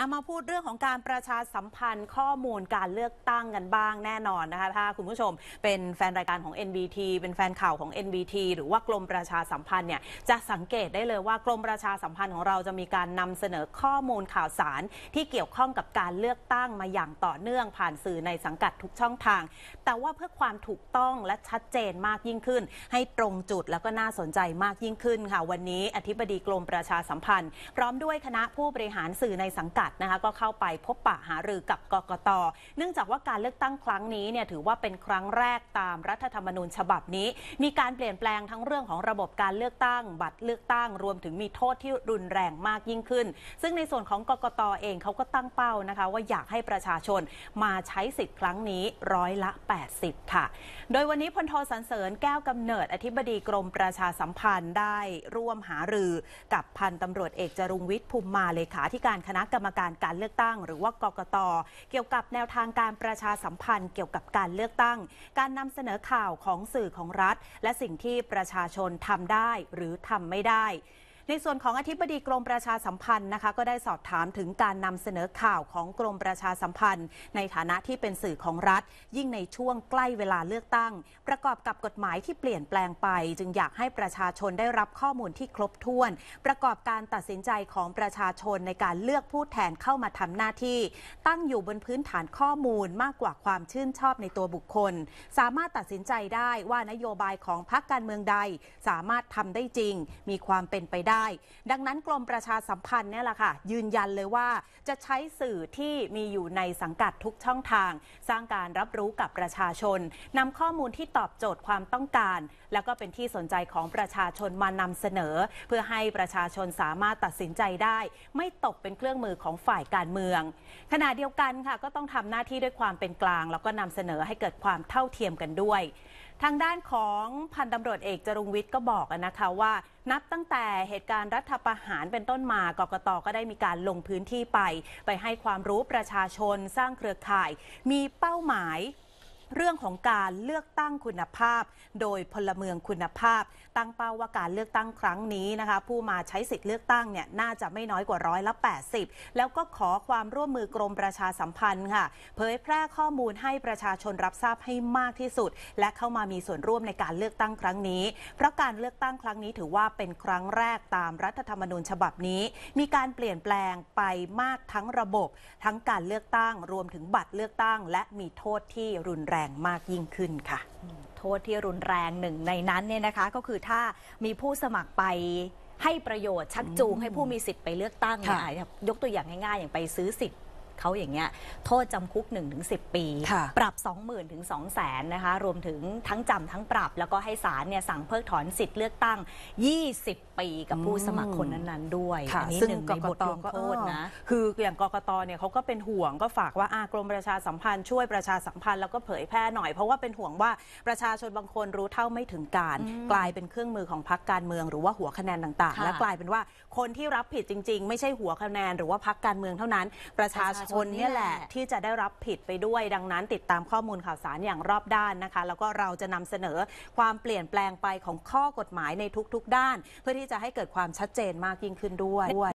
อามาพูดเรื่องของการประชาสัมพันธ์ ข้อมูลการเลือกตั้งกันบ้างแน่นอนนะคะ ถ้าคุณผู้ชมเป็นแฟนรายการของ NBT เป็นแฟนข่าวของ NBT หรือว่ากรมประชาสัมพันธ์เนี่ยจะสังเกตได้เลยว่ากรมประชาสัมพันธ์ของเราจะมีการนำเสนอข้อมูลข่าวสาร ที่เกี่ยวข้องกับการเลือกตั้งมาอย่างต่อเนื่องผ่านสื่อในสังกัดทุกช่องทาง แต่ว่าเพื่อความถูกต้องและชัดเจนมากยิ่งขึ้น ให้ตรงจุดแล้วก็น่าสนใจมากยิ่งขึ้นค่ะวันนี้อธิบดีกรมประชาสัมพันธ์ พร้อมด้วยคณะผู้บริหารสื่อในสังกัดดนะคะก็เข้าไปพบปะหารือกับกกตเนื่องจากว่าการเลือกตั้งครั้งนี้เนี่ยถือว่าเป็นครั้งแรกตามรัฐธรรมนูญฉบับนี้ มีการเปลี่ยนแปลงทั้งเรื่องของระบบการเลือกตั้ง บัตรเลือกตั้ง รวมถึงมีโทษที่รุนแรงมากยิ่งขึ้น ซึ่งในส่วนของกกตเองเขาก็ตั้งเป้านะคะว่าอยากให้ประชาชนมาใช้สิทธิ์ครั้งนี้ร้อยละ 80 ค่ะ โดยวันนี้พลโทสันเสริญ แก้วกำเนิดอธิบดีกรมประชาสัมพันธ์ได้ร่วมหารือกับพันตำรวจเอกจรุงวิทย์ภูมิมาเลขาธิการคณะกรรมการการการเลือกตั้งหรือว่ากกต เกี่ยวกับแนวทางการประชาสัมพันธ์เกี่ยวกับการเลือกตั้ง การนำเสนอข่าวของสื่อของรัฐ และสิ่งที่ประชาชนทำได้หรือทำไม่ได้ในส่วนของอธิบดีกรมประชาสัมพันธ์นะคะ ก็ได้สอบถามถึงการนำเสนอข่าวของกรมประชาสัมพันธ์ ในฐานะที่เป็นสื่อของรัฐ ยิ่งในช่วงใกล้เวลาเลือกตั้ง ประกอบกับกฎหมายที่เปลี่ยนแปลงไป จึงอยากให้ประชาชนได้รับข้อมูลที่ครบถ้วน ประกอบการตัดสินใจของประชาชนในการเลือกผู้แทนเข้ามาทำหน้าที่ตั้งอยู่บนพื้นฐานข้อมูลมากกว่าความชื่นชอบในตัวบุคคล สามารถตัดสินใจได้ว่านโยบายของพรรคการเมืองใดสามารถทำได้จริง มีความเป็นไปได้ได้ดังนั้นกรมประชาสัมพันธ์เนี่ยแหละค่ะ ยืนยันเลยว่า จะใช้สื่อที่มีอยู่ในสังกัดทุกช่องทาง สร้างการรับรู้กับประชาชนนำข้อมูลที่ตอบโจทย์ความต้องการ แล้วก็เป็นที่สนใจของประชาชนมานำเสนอ เพื่อให้ประชาชนสามารถตัดสินใจได้ ไม่ตกเป็นเครื่องมือของฝ่ายการเมือง ขณะเดียวกันค่ะก็ต้องทำหน้าที่ด้วยความเป็นกลาง แล้วก็นำเสนอให้เกิดความเท่าเทียมกันด้วยทางด้านของพันตำรวจเอกจรุงวิทย์ก็บอกนะคะว่านับตั้งแต่เหตุการณ์รัฐประหารเป็นต้นมากกตก็ได้มีการลงพื้นที่ไป ไปให้ความรู้ประชาชนสร้างเครือข่าย มีเป้าหมายเรื่องของการเลือกตั้งคุณภาพ โดยพลเมืองคุณภาพ ตั้งเป้าว่าการเลือกตั้งครั้งนี้นะคะผู้มาใช้สิทธิ์เลือกตั้งเนี่ยน่าจะไม่น้อยกว่าร้อยละ80 แล้วก็ขอความร่วมมือกรมประชาสัมพันธ์ค่ะ เผยแพร่ข้อมูลให้ประชาชนรับทราบให้มากที่สุด และเข้ามามีส่วนร่วมในการเลือกตั้งครั้งนี้ เพราะการเลือกตั้งครั้งนี้ถือว่าเป็นครั้งแรกตามรัฐธรรมนูญฉบับนี้ มีการเปลี่ยนแปลงไปมากทั้งระบบ ทั้งการเลือกตั้ง รวมถึงบัตรเลือกตั้ง และมีโทษที่รุนแรงรงมากยิ่งขึ้นค่ะ โทษที่รุนแรงหนึ่งในนั้นเนี่ยนะคะ ก็คือถ้ามีผู้สมัครไปให้ประโยชน์ ชักจูงให้ผู้มีสิทธิ์ไปเลือกตั้งเนี่ยยกตัวอย่างง่ายๆอย่างไปซื้อสิทธิ์เขาอย่างเงี้ยโทษจำคุก 1-10 ปี ปรับ 20,000 ถึง 200,000นะคะ รวมถึงทั้งจำทั้งปรับ แล้วก็ให้ศาลเนี่ยสั่งเพิกถอนสิทธิ์เลือกตั้ง 20 ปีกับผู้สมัครคนนั้นๆด้วย อันนี้หนึ่งในบทลงโทษนะ คืออย่างกกตเนี่ยเขาก็เป็นห่วงก็ฝากว่าอากรมประชาสัมพันธ์ช่วยประชาสัมพันธ์ แล้วก็เผยแพร่หน่อย เพราะว่าเป็นห่วงว่าประชาชนบางคนรู้เท่าไม่ถึงการ กลายเป็นเครื่องมือของพรรคการเมืองหรือว่าหัวคะแนนต่างๆ และกลายเป็นว่าคนที่รับผิดจริงๆ ไม่ใช่หัวคะแนนหรือว่าพรรคการเมืองเท่านั้น ประชาชชนเนี่ยแหละที่จะได้รับผิดไปด้วยดังนั้นติดตามข้อมูลข่าวสารอย่างรอบด้านนะคะ แล้วก็เราจะนำเสนอความเปลี่ยนแปลงไปของข้อกฎหมายในทุกๆด้าน เพื่อที่จะให้เกิดความชัดเจนมากยิ่งขึ้นด้วย